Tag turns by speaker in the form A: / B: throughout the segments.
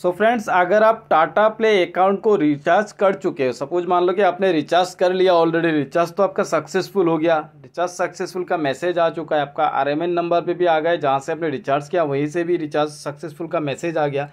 A: सो so friends अगर आप Tata play account को रिचार्ज कर चुके हो सपोज मान लो कि आपने रिचार्ज कर लिया ऑलरेडी रिचार्ज तो आपका सक्सेसफुल हो गया रिचार्ज सक्सेसफुल का मैसेज आ चुका है आपका आरएमएन नंबर पे भी आ गया जहाँ से आपने रिचार्ज किया वहीं से भी रिचार्ज सक्सेसफुल का मैसेज आ गया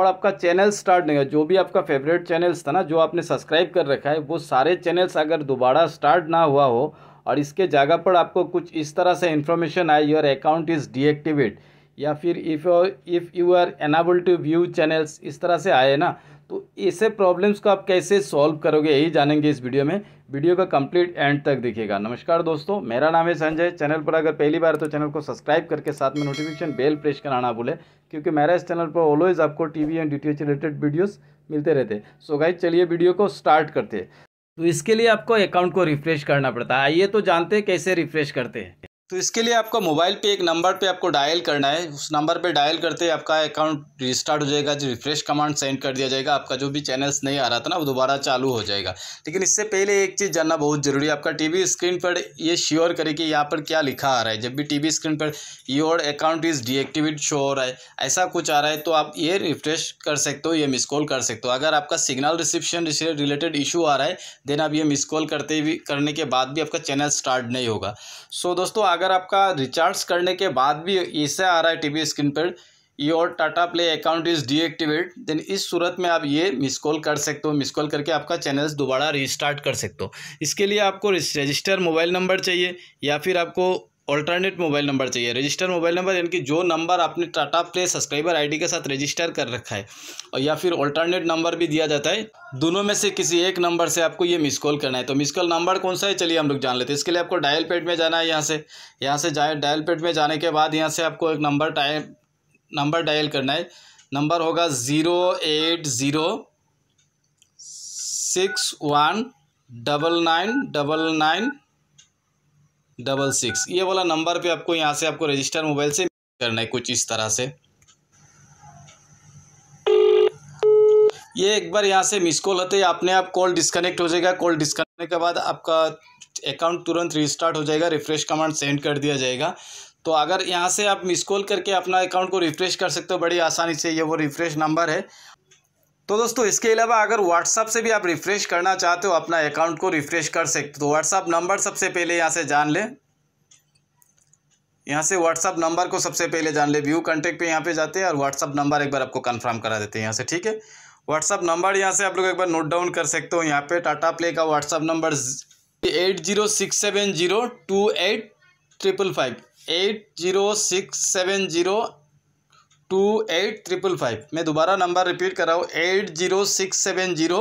A: और आपका चैनल स्टार्ट नहीं हुआ जो भी आपका फेवरेट चैनल्स था ना जो आपने सब्सक्राइब कर रखा है वो सारे चैनल्स अगर दोबारा स्टार्ट ना हुआ हो और इसके जगह पर आपको कुछ इस तरह से इन्फॉर्मेशन आए योर अकाउंट इज़ डीएक्टिवेट या फिर if if you are enable to view channels इस तरह से आए ना तो ऐसे प्रॉब्लम्स को आप कैसे सॉल्व करोगे यही जानेंगे इस वीडियो में वीडियो का कंप्लीट एंड तक देखिएगा नमस्कार दोस्तों मेरा नाम है संजय चैनल पर अगर पहली बार तो चैनल को सब्सक्राइब करके साथ में नोटिफिकेशन बेल प्रेस कराना भूले भूलें क्योंकि मेरा इस चैनल पर ऑलवेज आपको TV and D related videos मिलते रहते सो गाइज चलिए वीडियो को स्टार्ट करते तो इसके लिए आपको अकाउंट को रिफ्रेश करना पड़ता है आइए तो जानते कैसे रिफ्रेश करते हैं तो इसके लिए आपका मोबाइल पे एक नंबर पे आपको डायल करना है उस नंबर पे डायल करते ही आपका अकाउंट रिस्टार्ट हो जाएगा जो रिफ्रेश कमांड सेंड कर दिया जाएगा आपका जो भी चैनल्स नहीं आ रहा था ना वो दोबारा चालू हो जाएगा लेकिन इससे पहले एक चीज़ जानना बहुत ज़रूरी है आपका टीवी स्क्रीन पर ये श्योर करे कि यहाँ पर क्या लिखा आ रहा है जब भी टी स्क्रीन पर your account is deactivate show हो रहा है ऐसा कुछ आ रहा है तो आप ये रिफ्रेश कर सकते हो ये मिस कॉल कर सकते हो अगर आपका सिग्नल रिसिप्शन से रिलेटेड इशू आ रहा है देन आप ये मिस कॉल करते भी करने के बाद भी आपका चैनल स्टार्ट नहीं होगा सो दोस्तों आगे अगर आपका रिचार्ज करने के बाद भी ऐसे आ रहा है टीवी स्क्रीन पर your Tata play account is deactivate then इस सूरत में आप ये मिस कॉल कर सकते हो मिस कॉल करके आपका चैनल दोबारा रिस्टार्ट कर सकते हो इसके लिए आपको रजिस्टर मोबाइल नंबर चाहिए या फिर आपको ऑल्टरनेट मोबाइल नंबर चाहिए रजिस्टर मोबाइल नंबर यानी कि जो नंबर आपने टाटा प्ले सब्सक्राइबर आईडी के साथ रजिस्टर कर रखा है और या फिर ऑल्टरनेट नंबर भी दिया जाता है दोनों में से किसी एक नंबर से आपको ये मिस कॉल करना है तो मिस कॉल नंबर कौन सा है चलिए हम लोग जान लेते हैं इसके लिए आपको डायल पेड में जाना है यहाँ से यहाँ से जाए डायल पेड में जाने के बाद यहाँ से आपको एक नंबर टाइम नंबर डायल करना है नंबर होगा zero eight zero six one double nine double nine double six ये वाला नंबर पे आपको यहाँ से आपको रजिस्टर मोबाइल से करना है कुछ इस तरह से ये एक बार यहाँ से मिस कॉल होते अपने आप कॉल डिस्कनेक्ट हो जाएगा कॉल डिस्कनेक्ट होने के बाद आपका अकाउंट तुरंत रिस्टार्ट हो जाएगा रिफ्रेश कमांड सेंड कर दिया जाएगा तो अगर यहाँ से आप मिस कॉल करके अपना अकाउंट को रिफ्रेश कर सकते हो बड़ी आसानी से ये वो रिफ्रेश नंबर है तो दोस्तों इसके अलावा अगर व्हाट्सअप से भी आप रिफ़्रेश करना चाहते हो अपना अकाउंट को रिफ़्रेश कर सकते हो तो व्हाट्सअप नंबर सबसे पहले यहाँ से जान ले यहाँ से व्हाट्सअप नंबर को सबसे पहले जान ले व्यू कॉन्टेक्ट पे यहाँ पे जाते हैं और व्हाट्सअप नंबर एक बार आपको कंफर्म करा देते हैं यहाँ से ठीक है व्हाट्सअप नंबर यहाँ से आप लोग एक बार नोट डाउन कर सकते हो यहाँ पे टाटा प्ले का WhatsApp number eight zero six seven zero two eight triple five eight zero six seven zero two eight triple five मैं दोबारा नंबर रिपीट कर रहा हूँ eight zero six seven zero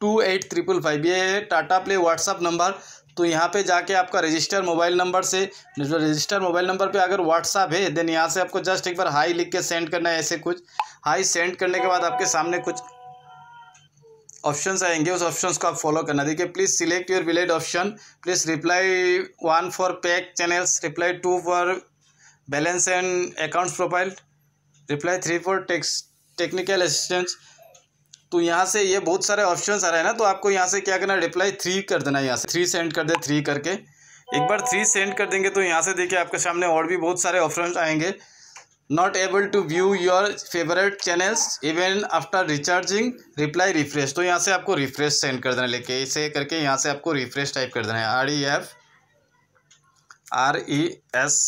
A: two eight triple five ये Tata play WhatsApp number तो यहाँ पे जाके आपका रजिस्टर मोबाइल नंबर से रजिस्टर मोबाइल नंबर पे अगर व्हाट्सअप है देन यहाँ से आपको जस्ट एक बार हाई लिख के सेंड करना है ऐसे कुछ हाई सेंड करने के बाद आपके सामने कुछ ऑप्शंस आएंगे उस ऑप्शंस को आप फॉलो करना देखिए please select your valid option please reply one for pack channels reply two for balance and accounts profile reply three for tech technical assistance तो यहाँ से ये बहुत सारे ऑप्शंस आ रहे हैं ना तो आपको यहाँ से क्या करना है रिप्लाई थ्री कर देना है यहाँ से थ्री सेंड कर दे थ्री करके एक बार थ्री सेंड कर देंगे तो यहाँ से देखिए आपके सामने और भी बहुत सारे ऑप्शन आएंगे not able to view your favourite channels even after recharging reply refresh तो यहाँ से आपको रिफ्रेश सेंड कर देना लेके इसे करके यहाँ से आपको रिफ्रेश टाइप कर देना है R E F R E S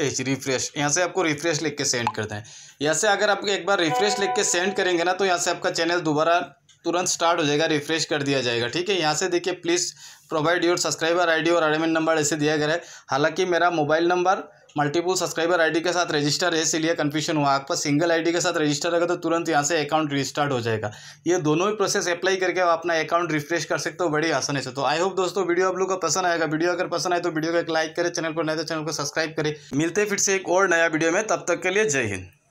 A: H refresh यहाँ से आपको रिफ्रेश लिख के सेंड करते हैं यहाँ से अगर आप एक बार रिफ्रेश लिख के सेंड करेंगे ना तो यहाँ से आपका चैनल दोबारा तुरंत स्टार्ट हो जाएगा रिफ्रेश कर दिया जाएगा ठीक है यहाँ से देखिए please provide your subscriber ID और एडमिन नंबर ऐसे दिया गया है हालांकि मेरा mobile number multiple subscriber ID के साथ रजिस्टर है इसलिए कन्फ्यूजन हुआ आपका सिंगल आईडी के साथ रजिस्टर रहेगा तो तुरंत यहाँ से अकाउंट रिस्टार्ट हो जाएगा ये दोनों ही प्रोसेस अप्लाई करके आप अपना अकाउंट रिफ्रेश कर सकते हो बड़ी आसानी से तो आई होप दोस्तों वीडियो आप लोग को पसंद आएगा वीडियो अगर पसंद आए तो वीडियो को एक लाइक करें चैनल को नए तो चैनल को सब्सक्राइब करें मिलते फिर से एक और नया वीडियो में तब तक के लिए जय हिंद